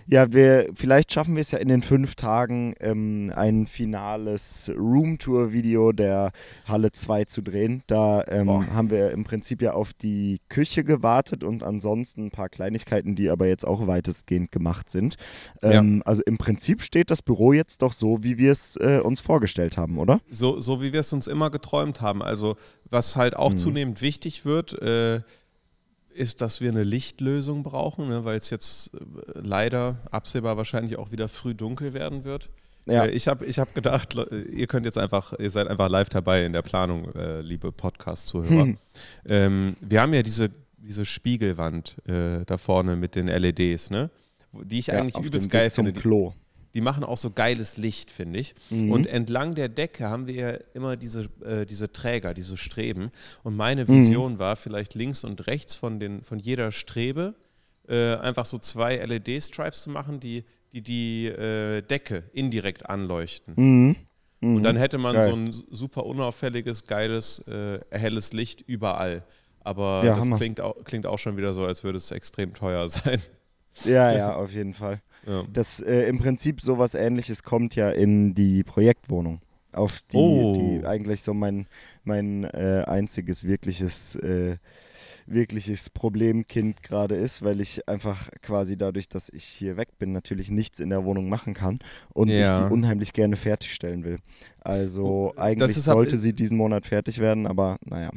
Ja, wir, vielleicht schaffen wir es ja in den fünf Tagen, ähm, ein finales Roomtour-Video der Halle 2 zu drehen. Da ähm, haben wir im Prinzip ja auf die Küche gewartet und ansonsten ein paar Kleinigkeiten, die aber jetzt auch weitestgehend gemacht sind. Ähm, ja. Also im Prinzip steht das Büro jetzt doch so, wie wir es äh, uns vorgestellt haben, oder? So, so wie wir es uns immer geträumt haben. Also was halt auch mhm. zunehmend wichtig wird, äh, ist, dass wir eine Lichtlösung brauchen, ne, weil es jetzt äh, leider absehbar wahrscheinlich auch wieder früh dunkel werden wird. Ja. Äh, ich habe ich hab gedacht, ihr könnt jetzt einfach, ihr seid einfach live dabei in der Planung, äh, liebe Podcast-Zuhörer. Hm. Ähm, wir haben ja diese, diese Spiegelwand äh, da vorne mit den LEDs, ne? Die ich ja, eigentlich übelst geil Weg finde. Zum Klo die machen auch so geiles Licht, finde ich. Mhm. Und entlang der Decke haben wir ja immer diese, äh, diese Träger, diese Streben. Und meine mhm. Vision mhm. war vielleicht links und rechts von, den, von jeder Strebe äh, einfach so zwei LED-Stripes zu machen, die die, die äh, Decke indirekt anleuchten. Mhm. mhm. Und dann hätte man Geil. so ein super unauffälliges, geiles, äh, helles Licht überall. Aber ja, das klingt auch, klingt auch schon wieder so, als würde es extrem teuer *laughs* sein. Ja, ja, auf jeden Fall. Ja. Das äh, im Prinzip sowas ähnliches kommt ja in die Projektwohnung. Auf die, oh. die eigentlich so mein, mein äh, einziges wirkliches äh, wirkliches Problemkind gerade ist, weil ich einfach quasi dadurch, dass ich hier weg bin, natürlich nichts in der Wohnung machen kann und ja. ich die unheimlich gerne fertigstellen will. Also oh, eigentlich sollte sie diesen Monat fertig werden, aber naja.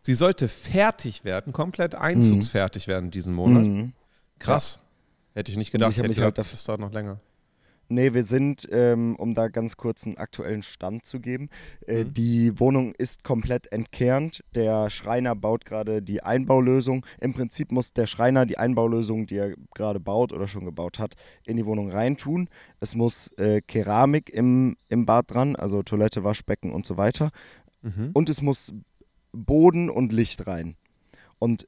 Sie sollte fertig werden, komplett einzugsfertig mhm. werden diesen Monat. Mhm. Krass. Hätte ich nicht gedacht. Und ich, ich hätte mich gedacht, halt das dauert noch länger. Nee, wir sind, ähm, um da ganz kurz einen aktuellen Stand zu geben, äh, mhm. die Wohnung ist komplett entkernt. Der Schreiner baut gerade die Einbaulösung. Im Prinzip muss der Schreiner die Einbaulösung, die er gerade baut oder schon gebaut hat, in die Wohnung reintun. Es muss äh, Keramik im, im Bad dran, also Toilette, Waschbecken und so weiter. Mhm. Und es muss Boden und Licht rein. Und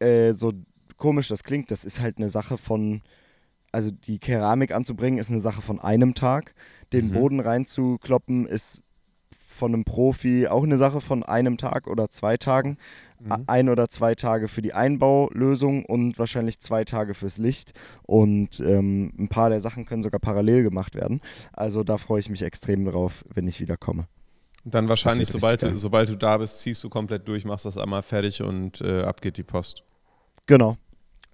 äh, so komisch das klingt, das ist halt eine Sache von, also die Keramik anzubringen, ist eine Sache von einem Tag. Den mhm. Boden reinzukloppen ist von einem Profi auch eine Sache von einem Tag oder zwei Tagen. Mhm. Ein oder zwei Tage für die Einbaulösung und wahrscheinlich zwei Tage fürs Licht. Und ähm, ein paar der Sachen können sogar parallel gemacht werden. Also da freue ich mich extrem drauf, wenn ich wiederkomme. Dann wahrscheinlich, sobald du, sobald du da bist, ziehst du komplett durch, machst das einmal fertig und äh, ab geht die Post. Genau,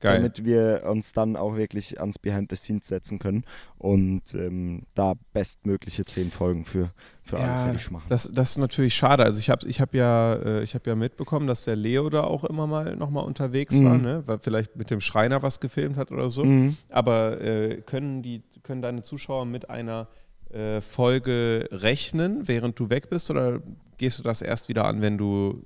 Geil. damit wir uns dann auch wirklich ans Behind the Scenes setzen können und ähm, da bestmögliche zehn Folgen für, für ja, alle fertig machen. Das, das ist natürlich schade. Also ich habe ich hab ja, äh, hab ja mitbekommen, dass der Leo da auch immer mal nochmal unterwegs mhm. war, ne? weil vielleicht mit dem Schreiner was gefilmt hat oder so. Mhm. Aber äh, können, die, können deine Zuschauer mit einer äh, Folge rechnen, während du weg bist oder gehst du das erst wieder an, wenn du,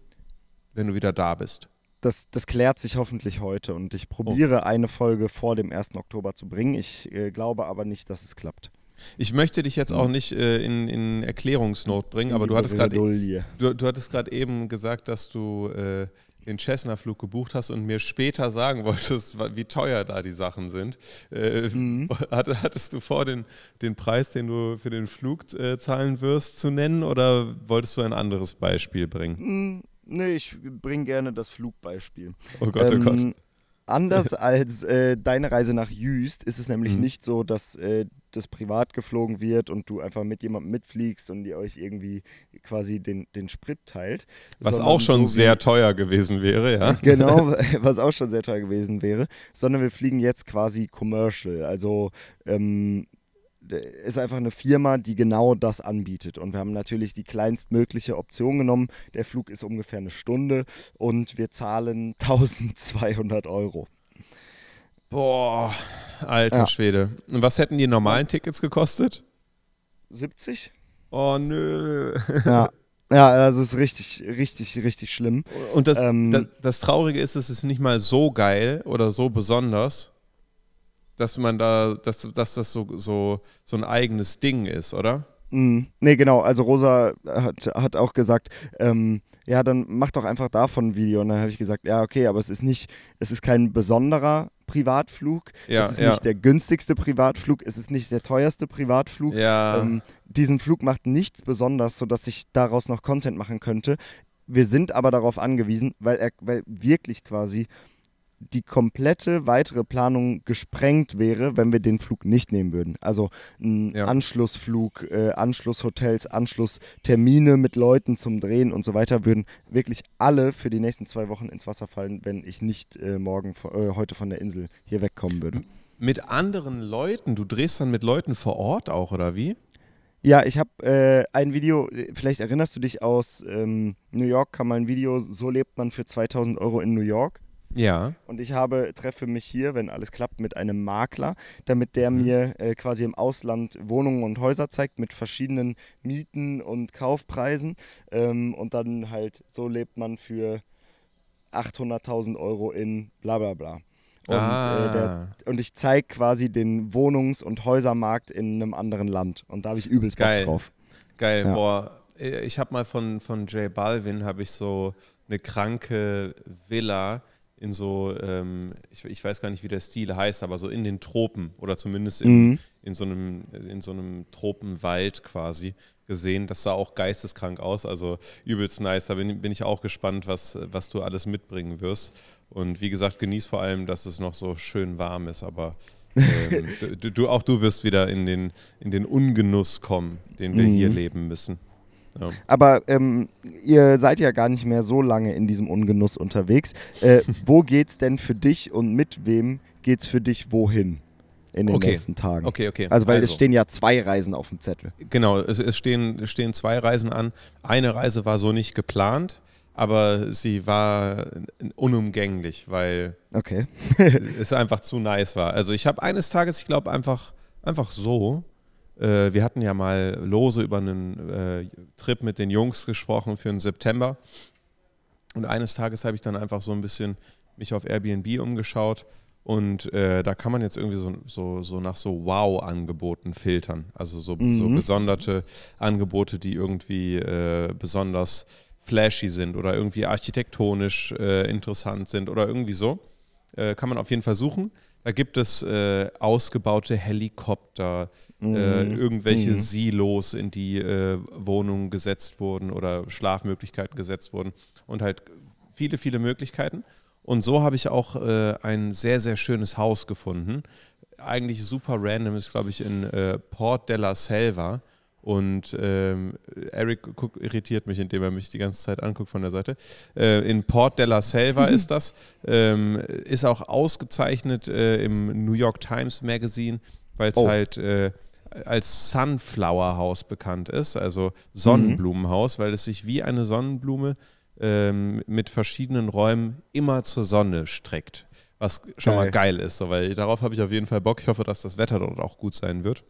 wenn du wieder da bist? das, das klärt sich hoffentlich heute und ich probiere oh. eine Folge vor dem 1. Oktober zu bringen. Ich äh, glaube aber nicht, dass es klappt. Ich möchte dich jetzt auch nicht äh, in, in, Erklärungsnot bringen, aber du hattest, grad, e- du, du gerade eben gesagt, dass du äh, den Cessna-Flug gebucht hast und mir später sagen *laughs* wolltest, wie teuer da die Sachen sind. Äh, mhm. *laughs* Hattest du vor, den, den Preis, den du für den Flug äh, zahlen wirst, zu nennen oder wolltest du ein anderes Beispiel bringen? Mhm Nee, ich bringe gerne das Flugbeispiel. Oh Gott, oh ähm, oh Gott. Anders *laughs* als äh, deine Reise nach Jüst ist es nämlich mhm. nicht so, dass äh, das privat geflogen wird und du einfach mit jemandem mitfliegst und ihr euch irgendwie quasi den, den Sprit teilt. Was auch schon so sehr teuer gewesen wäre, ja. *laughs* Genau, *laughs* was auch schon sehr teuer gewesen wäre, sondern wir fliegen jetzt quasi commercial. Also ähm, ist einfach eine Firma, die genau das anbietet. Und wir haben natürlich die kleinstmögliche Option genommen. Der Flug ist ungefähr eine Stunde und wir zahlen 1200 *laughs* Euro. Boah, alter ja. Schwede. Und was hätten die normalen Tickets gekostet? 70. Oh nö. *laughs* Ja. Ja, das also ist richtig, richtig, richtig schlimm. Und das, ähm, das, das Traurige ist, es ist nicht mal so geil oder so besonders, dass man da, dass, dass das so, so, so ein eigenes Ding ist, oder? Mm, nee, genau. Also Rosa hat, hat auch gesagt, ähm, ja, dann mach doch einfach davon ein Video. Und dann habe ich gesagt, ja, okay, aber es ist nicht, es ist kein besonderer Privatflug. Ja, es ist ja. nicht der günstigste Privatflug, es ist nicht der teuerste Privatflug. Ja. Ähm, diesen Flug macht nichts besonders, sodass ich daraus noch Content machen könnte. Wir sind aber darauf angewiesen, weil er weil wirklich quasi die komplette weitere Planung gesprengt wäre, wenn wir den Flug nicht nehmen würden. Also ein ja. Anschlussflug, äh, Anschlusshotels, Anschlusstermine mit Leuten zum Drehen und so weiter würden wirklich alle für die nächsten zwei Wochen ins Wasser fallen, wenn ich nicht äh, morgen, äh, heute von der Insel hier wegkommen würde. Mit anderen Leuten? Du drehst dann mit Leuten vor Ort auch, oder wie? Ja, ich habe äh, ein Video, vielleicht erinnerst du dich aus ähm, New York, kam mal ein Video, so lebt man für 2000 Euro in New York. Ja. Und ich habe, treffe mich hier, wenn alles klappt, mit einem Makler, damit der mhm. mir äh, quasi im Ausland Wohnungen und Häuser zeigt mit verschiedenen Mieten und Kaufpreisen. Ähm, und dann halt, so lebt man für 800.000 Euro in bla bla bla. Und, ah. äh, der, ah. und, ich zeige quasi den Wohnungs- und Häusermarkt in einem anderen Land. Und da habe ich übelst Geil. Bock drauf. Geil, ja. boah. Äh, ich habe mal von, von J Balvin, habe ich so eine kranke Villa in so, ähm, ich, ich, weiß gar nicht, wie der Stil heißt, aber so in den Tropen oder zumindest in, mhm. in, so, einem, in so einem Tropenwald quasi gesehen. Das sah auch geisteskrank aus, also übelst nice. Da bin, bin ich auch gespannt, was, was du alles mitbringen wirst. Und wie gesagt, genieß vor allem, dass es noch so schön warm ist, aber ähm, *laughs* du, du, auch du wirst wieder in den, in den Ungenuss kommen, den wir mhm. hier leben müssen. Aber ähm, ihr seid ja gar nicht mehr so lange in diesem Ungenuss unterwegs. Äh, *laughs* wo geht's denn für dich und mit wem geht's für dich wohin? in den okay. nächsten Tagen. Okay, okay. Also, weil also. es stehen ja zwei Reisen auf dem Zettel. Genau, es, es stehen, es stehen zwei Reisen an. Eine Reise war so nicht geplant, aber sie war unumgänglich, weil okay. es einfach zu nice war. Also, ich habe eines Tages, ich glaube, einfach, einfach so äh, wir hatten ja mal lose über einen äh, Trip mit den Jungs gesprochen für den September. Und eines Tages habe ich dann einfach so ein bisschen mich auf Airbnb umgeschaut. Und äh, da kann man jetzt irgendwie so, so, so nach so Wow-Angeboten filtern. Also so, mhm. so gesonderte Angebote, die irgendwie äh, besonders flashy sind oder irgendwie architektonisch äh, interessant sind oder irgendwie so. Äh, kann man auf jeden Fall suchen. Da gibt es äh, ausgebaute Helikopter, äh, mhm. irgendwelche mhm. Silos in die äh, Wohnungen gesetzt wurden oder Schlafmöglichkeiten gesetzt wurden und halt viele, viele Möglichkeiten. Und so habe ich auch äh, ein sehr, sehr schönes Haus gefunden. Eigentlich super random, ist glaube ich in äh, Port della Selva. Und ähm, Eric guck, irritiert mich, indem er mich die ganze Zeit anguckt von der Seite. Äh, in Port della Selva mhm. *laughs* ist das. Ähm, ist auch ausgezeichnet äh, im New York Times Magazine, weil es oh. halt äh, als Sunflower House bekannt ist, also mhm. Sonnenblumenhaus, mhm. weil es sich wie eine Sonnenblume ähm, mit verschiedenen Räumen immer zur Sonne streckt. Was schon geil. mal geil ist, so, weil darauf habe ich auf jeden Fall Bock. Ich hoffe, dass das Wetter dort auch gut sein wird.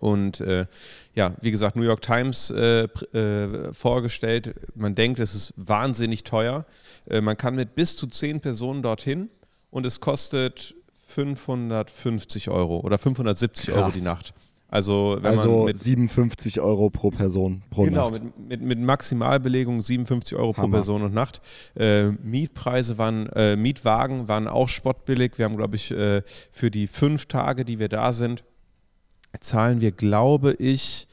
Und äh, ja, wie gesagt, New York Times äh, äh, vorgestellt. Man denkt, es ist wahnsinnig teuer. Äh, man kann mit bis zu zehn Personen dorthin und es kostet 550 Euro oder 570 Krass. Euro die Nacht. Also, wenn also man mit 57 Euro pro Person pro genau, Nacht. Genau, mit, mit, mit, Maximalbelegung 57 Euro Hammer. pro Person und Nacht. Äh, Mietpreise waren, äh, Mietwagen waren auch spottbillig. Wir haben, glaube ich, äh, für die fünf Tage, die wir da sind, zahlen wir, glaube ich,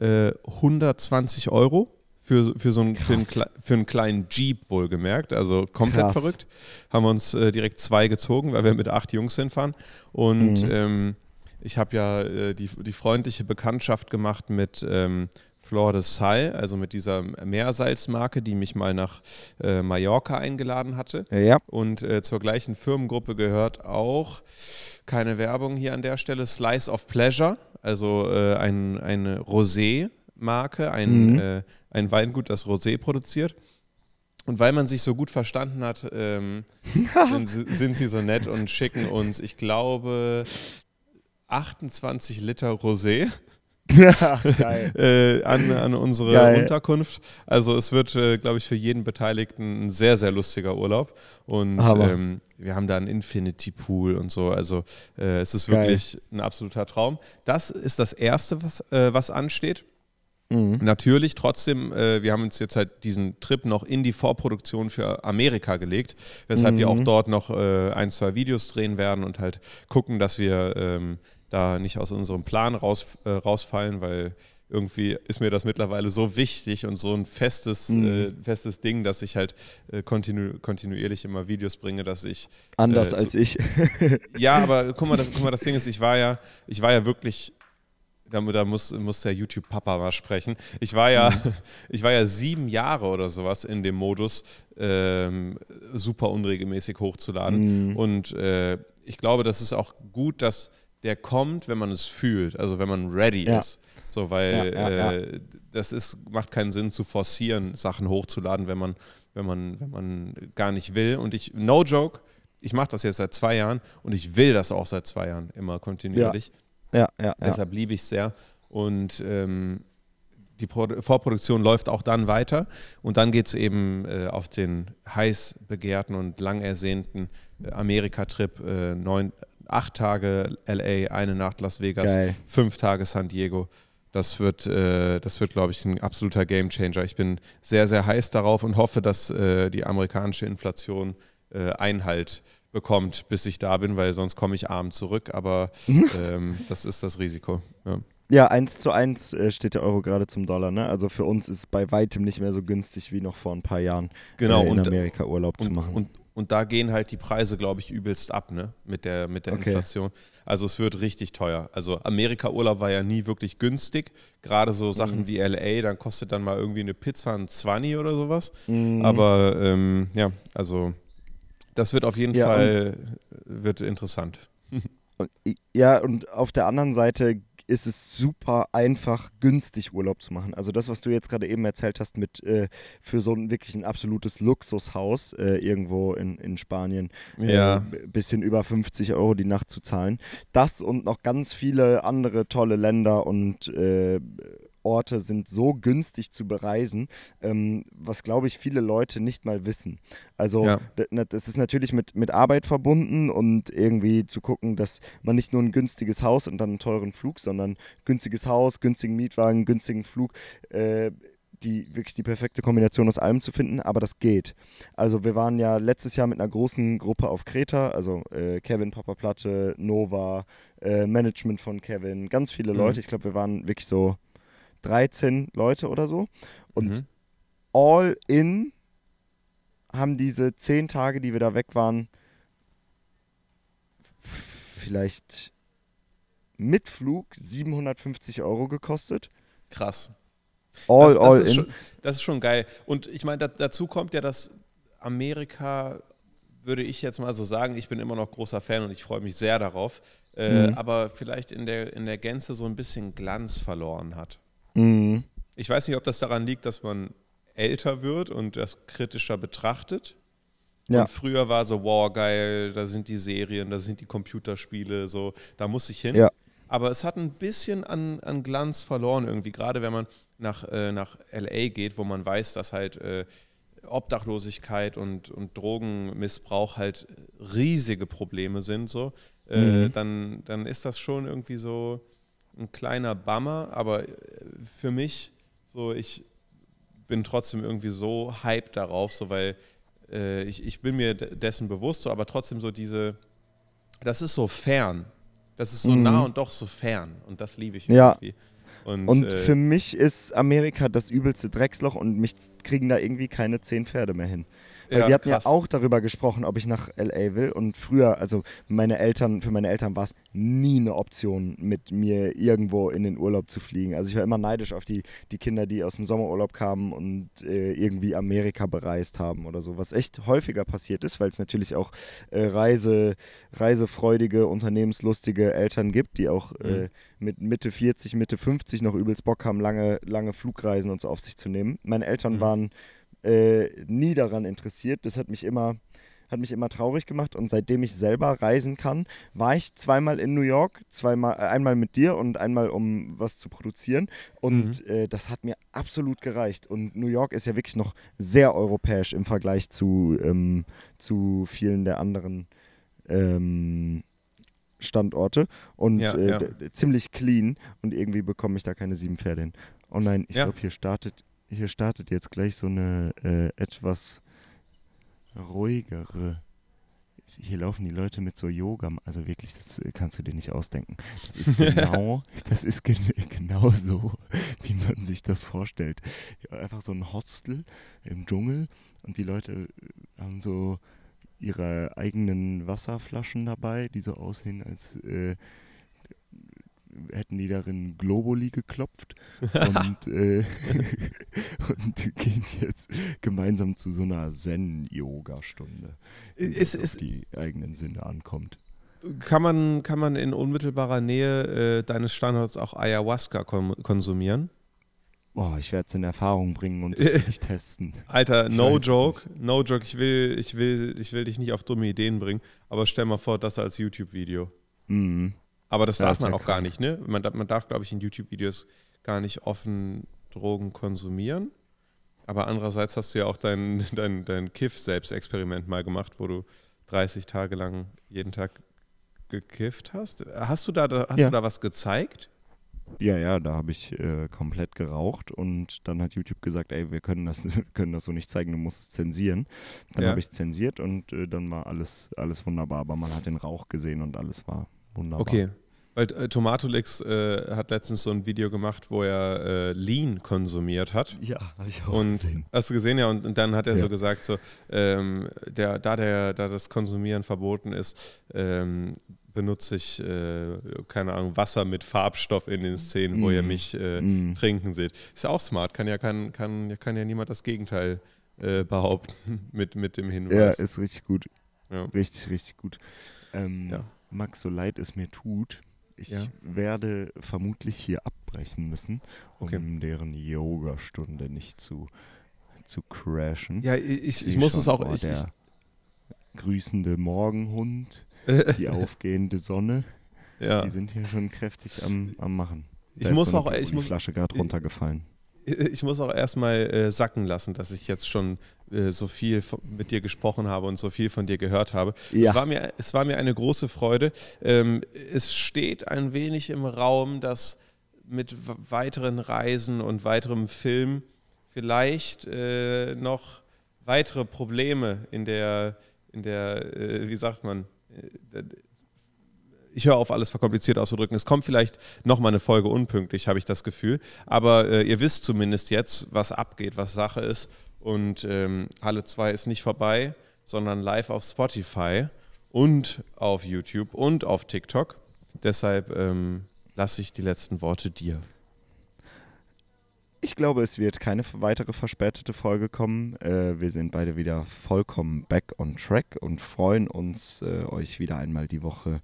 120 äh, Euro. Für, für, so einen, für einen, für, einen, kleinen Jeep wohlgemerkt. Also komplett Krass. verrückt. Haben wir uns äh, direkt zwei gezogen, weil wir mit acht Jungs hinfahren. Und mhm. ähm, ich habe ja äh, die, die freundliche Bekanntschaft gemacht mit ähm, Flor de Sal, also mit dieser Meersalzmarke, die mich mal nach äh, Mallorca eingeladen hatte. Ja. Und äh, zur gleichen Firmengruppe gehört auch, keine Werbung hier an der Stelle, Slice of Pleasure, also äh, ein, eine Rosé-Marke, ein, mhm. Äh, ein Weingut, das Rosé produziert. Und weil man sich so gut verstanden hat, ähm, *laughs* sind, sind, sie so nett und schicken uns, ich glaube, 28 Liter Rosé. Ja, geil. *laughs* äh, an, an unsere geil. Unterkunft. Also es wird, äh, glaube ich, für jeden Beteiligten ein sehr, sehr lustiger Urlaub. Und ähm, wir haben da einen Infinity Pool und so. Also äh, es ist geil. wirklich ein absoluter Traum. Das ist das Erste, was, äh, was ansteht. Mhm. Natürlich, trotzdem, äh, wir haben uns jetzt halt diesen Trip noch in die Vorproduktion für Amerika gelegt, weshalb mhm. wir auch mhm. dort noch äh, ein, zwei Videos drehen werden und halt gucken, dass wir ähm, da nicht aus unserem Plan raus, äh, rausfallen, weil irgendwie ist mir das mittlerweile so wichtig und so ein festes, mhm. äh, festes Ding, dass ich halt äh, kontinu kontinuierlich immer Videos bringe, dass ich. Anders äh, als ich. *laughs* ja, aber guck mal, das, guck mal, das Ding ist, ich war ja, ich war ja wirklich. Da, da muss, muss der YouTube-Papa mal sprechen. Ich war ja, mhm. *laughs* ich war ja sieben Jahre oder sowas in dem Modus, ähm, super unregelmäßig hochzuladen. Mhm. Und äh, ich glaube, das ist auch gut, dass der kommt, wenn man es fühlt, also wenn man ready ja. ist. So, weil ja, ja, äh, das ist, macht keinen Sinn zu forcieren, Sachen hochzuladen, wenn man, wenn man, wenn man gar nicht will. Und ich, no joke, ich mache das jetzt seit zwei Jahren und ich will das auch seit zwei Jahren immer kontinuierlich. Ja, ja. Deshalb liebe ich es sehr. Und ähm, die Pro Vorproduktion läuft auch dann weiter und dann geht es eben äh, auf den heiß begehrten und lang ersehnten äh, Amerika-Trip äh, acht Tage LA, eine Nacht Las Vegas, Geil. fünf Tage San Diego. Das wird, äh, das wird, glaube ich, ein absoluter Gamechanger. Ich bin sehr, sehr heiß darauf und hoffe, dass äh, die amerikanische Inflation äh, Einhalt bekommt, bis ich da bin, weil sonst komme ich arm zurück. Aber *laughs* ähm, das ist das Risiko. Ja. Ja, 1 zu 1 äh, steht der Euro gerade zum Dollar. Ne? Also für uns ist es bei weitem nicht mehr so günstig wie noch vor ein paar Jahren genau, äh, in und, Amerika Urlaub und, zu machen. Und, und da gehen halt die Preise, glaube ich, übelst ab, ne? Mit der, mit der okay. Inflation. Also es wird richtig teuer. Also Amerika-Urlaub war ja nie wirklich günstig. Gerade so Sachen mhm. wie LA, dann kostet dann mal irgendwie eine Pizza ein 20 oder sowas. Mhm. Aber ähm, ja, also das wird auf jeden ja, Fall wird interessant. *laughs* Und, ja, und auf der anderen Seite ist es super einfach, günstig Urlaub zu machen. Also das, was du jetzt gerade eben erzählt hast, mit äh, für so ein wirklich ein absolutes Luxushaus äh, irgendwo in, in Spanien, äh, ja. äh, bisschen über 50 Euro die Nacht zu zahlen. Das und noch ganz viele andere tolle Länder und äh, Orte sind so günstig zu bereisen, ähm, was glaube ich viele Leute nicht mal wissen. Also ja. das ist natürlich mit, mit Arbeit verbunden und irgendwie zu gucken, dass man nicht nur ein günstiges Haus und dann einen teuren Flug, sondern günstiges Haus, günstigen Mietwagen, günstigen Flug, äh, die wirklich die perfekte Kombination aus allem zu finden, aber das geht. Also wir waren ja letztes Jahr mit einer großen Gruppe auf Kreta, also äh, Kevin, Papa Platte, Nova, äh, Management von Kevin, ganz viele mhm. Leute. Ich glaube, wir waren wirklich so 13 Leute oder so. Und mhm. all in haben diese 10 Tage, die wir da weg waren, vielleicht mit Flug 750 Euro gekostet. Krass. All, das, das all in. Schon, das ist schon geil. Und ich meine, da, dazu kommt ja, dass Amerika, würde ich jetzt mal so sagen, ich bin immer noch großer Fan und ich freue mich sehr darauf, äh, mhm. aber vielleicht in der, in der Gänze so ein bisschen Glanz verloren hat. Mhm. Ich weiß nicht, ob das daran liegt, dass man älter wird und das kritischer betrachtet. Ja. Und früher war so, wow, geil, da sind die Serien, da sind die Computerspiele, so, da muss ich hin. Ja. Aber es hat ein bisschen an, an Glanz verloren irgendwie, gerade wenn man nach, äh, nach LA geht, wo man weiß, dass halt äh, Obdachlosigkeit und, und Drogenmissbrauch halt riesige Probleme sind, so, äh, mhm. dann, dann ist das schon irgendwie so, ein kleiner Bummer, aber äh, für mich so, ich bin trotzdem irgendwie so hyped darauf, so weil äh, ich, ich bin mir dessen bewusst, so, aber trotzdem so diese, das ist so fern. Das ist so mhm. nah und doch so fern und das liebe ich irgendwie. Ja. Und, und äh, für mich ist Amerika das übelste Drecksloch und mich kriegen da irgendwie keine zehn Pferde mehr hin. Weil ja, wir hatten krass. ja auch darüber gesprochen, ob ich nach LA will. Und früher, also meine Eltern, für meine Eltern war es nie eine Option, mit mir irgendwo in den Urlaub zu fliegen. Also ich war immer neidisch auf die, die Kinder, die aus dem Sommerurlaub kamen und äh, irgendwie Amerika bereist haben oder so. Was echt häufiger passiert ist, weil es natürlich auch äh, Reise, reisefreudige, unternehmenslustige Eltern gibt, die auch äh, mhm. äh, mit Mitte 40, Mitte 50 noch übelst Bock haben, lange, lange Flugreisen und so auf sich zu nehmen. Meine Eltern mhm. waren äh, nie daran interessiert. Das hat mich immer hat mich immer traurig gemacht und seitdem ich selber reisen kann, war ich zweimal in New York, zweimal äh, einmal mit dir und einmal um was zu produzieren und mhm. äh, das hat mir absolut gereicht und New York ist ja wirklich noch sehr europäisch im Vergleich zu ähm, zu vielen der anderen ähm, Standorte und ja, äh, ja. ziemlich clean und irgendwie bekomme ich da keine sieben Pferde hin. Oh nein, ich ja. glaube, hier startet, hier startet jetzt gleich so eine äh, etwas ruhigere. Hier laufen die Leute mit so Yoga, also wirklich, das äh, kannst du dir nicht ausdenken. Das ist *laughs* genau, das ist gen äh, genau so, wie man sich das vorstellt. Einfach so ein Hostel im Dschungel und die Leute äh, haben so ihre eigenen Wasserflaschen dabei, die so aussehen, als äh, hätten die darin Globuli geklopft *laughs* und, äh, *laughs* und gehen jetzt gemeinsam zu so einer Zen-Yoga-Stunde, es auf die eigenen Sinne ankommt. Kann man, kann man in unmittelbarer Nähe äh, deines Standorts auch Ayahuasca kon konsumieren? Boah, ich werde es in Erfahrung bringen und es *laughs* nicht testen. Alter, ich no joke, no joke. Ich will, ich will, ich will dich nicht auf dumme Ideen bringen, aber stell mal vor, das als YouTube-Video. Mhm. Aber das ja, darf man auch krank. gar nicht, ne? Man, man darf, glaube ich, in YouTube-Videos gar nicht offen Drogen konsumieren. Aber andererseits hast du ja auch dein, *laughs* dein, dein Kiff-Selbstexperiment mal gemacht, wo du 30 Tage lang jeden Tag gekifft hast. Hast du da, hast ja. du da was gezeigt? Ja, ja, da habe ich äh, komplett geraucht und dann hat YouTube gesagt, ey, wir können das, *laughs* können das so nicht zeigen, du musst es zensieren. Dann ja. habe ich es zensiert und äh, dann war alles, alles wunderbar, aber man hat den Rauch gesehen und alles war wunderbar. Okay. Weil äh, Tomatolix äh, hat letztens so ein Video gemacht, wo er äh, Lean konsumiert hat. Ja, habe ich auch und, gesehen. Hast du gesehen, ja, und, und dann hat er ja. so gesagt, so, ähm, der, da, der, da das Konsumieren verboten ist, ähm, benutze ich, äh, keine Ahnung, Wasser mit Farbstoff in den Szenen, mm. wo ihr mm. mich äh, mm. trinken seht. Ist ja auch smart, kann ja, kann, kann, kann ja niemand das Gegenteil äh, behaupten *laughs* mit, mit dem Hinweis. Ja, ist richtig gut. Ja. Richtig, richtig gut. Ähm, ja. Max, so leid es mir tut, ich ja. werde vermutlich hier abbrechen müssen, um okay. deren Yoga-Stunde nicht zu, zu crashen. Ja, ich, ich, ich muss es auch. Oh, ich, grüßende Morgenhund *laughs* die aufgehende Sonne. Ja. Die sind hier schon kräftig am, am Machen. Da ich muss so auch. Ich muss, Flasche gerade runtergefallen. *laughs* Ich, muss auch erstmal äh, sacken lassen, dass ich jetzt schon äh, so viel von, mit dir gesprochen habe und so viel von dir gehört habe. Ja. Es, war mir, es war mir eine große Freude. Ähm, es steht ein wenig im Raum, dass mit weiteren Reisen und weiterem Film vielleicht äh, noch weitere Probleme in der, in der äh, wie sagt man, ich höre auf, alles verkompliziert auszudrücken. Es kommt vielleicht nochmal eine Folge unpünktlich, habe ich das Gefühl. Aber äh, ihr wisst zumindest jetzt, was abgeht, was Sache ist. Und ähm, Halle 2 ist nicht vorbei, sondern live auf Spotify und auf YouTube und auf TikTok. Deshalb ähm, lasse ich die letzten Worte dir. Ich glaube, es wird keine weitere verspätete Folge kommen. Äh, wir sind beide wieder vollkommen back on track und freuen uns, äh, euch wieder einmal die Woche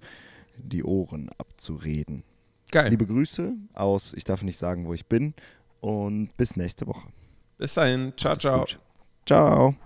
die Ohren abzureden. Geil. Liebe Grüße aus, ich darf nicht sagen, wo ich bin. Und bis nächste Woche. Bis dahin. Ciao, ciao. Ciao.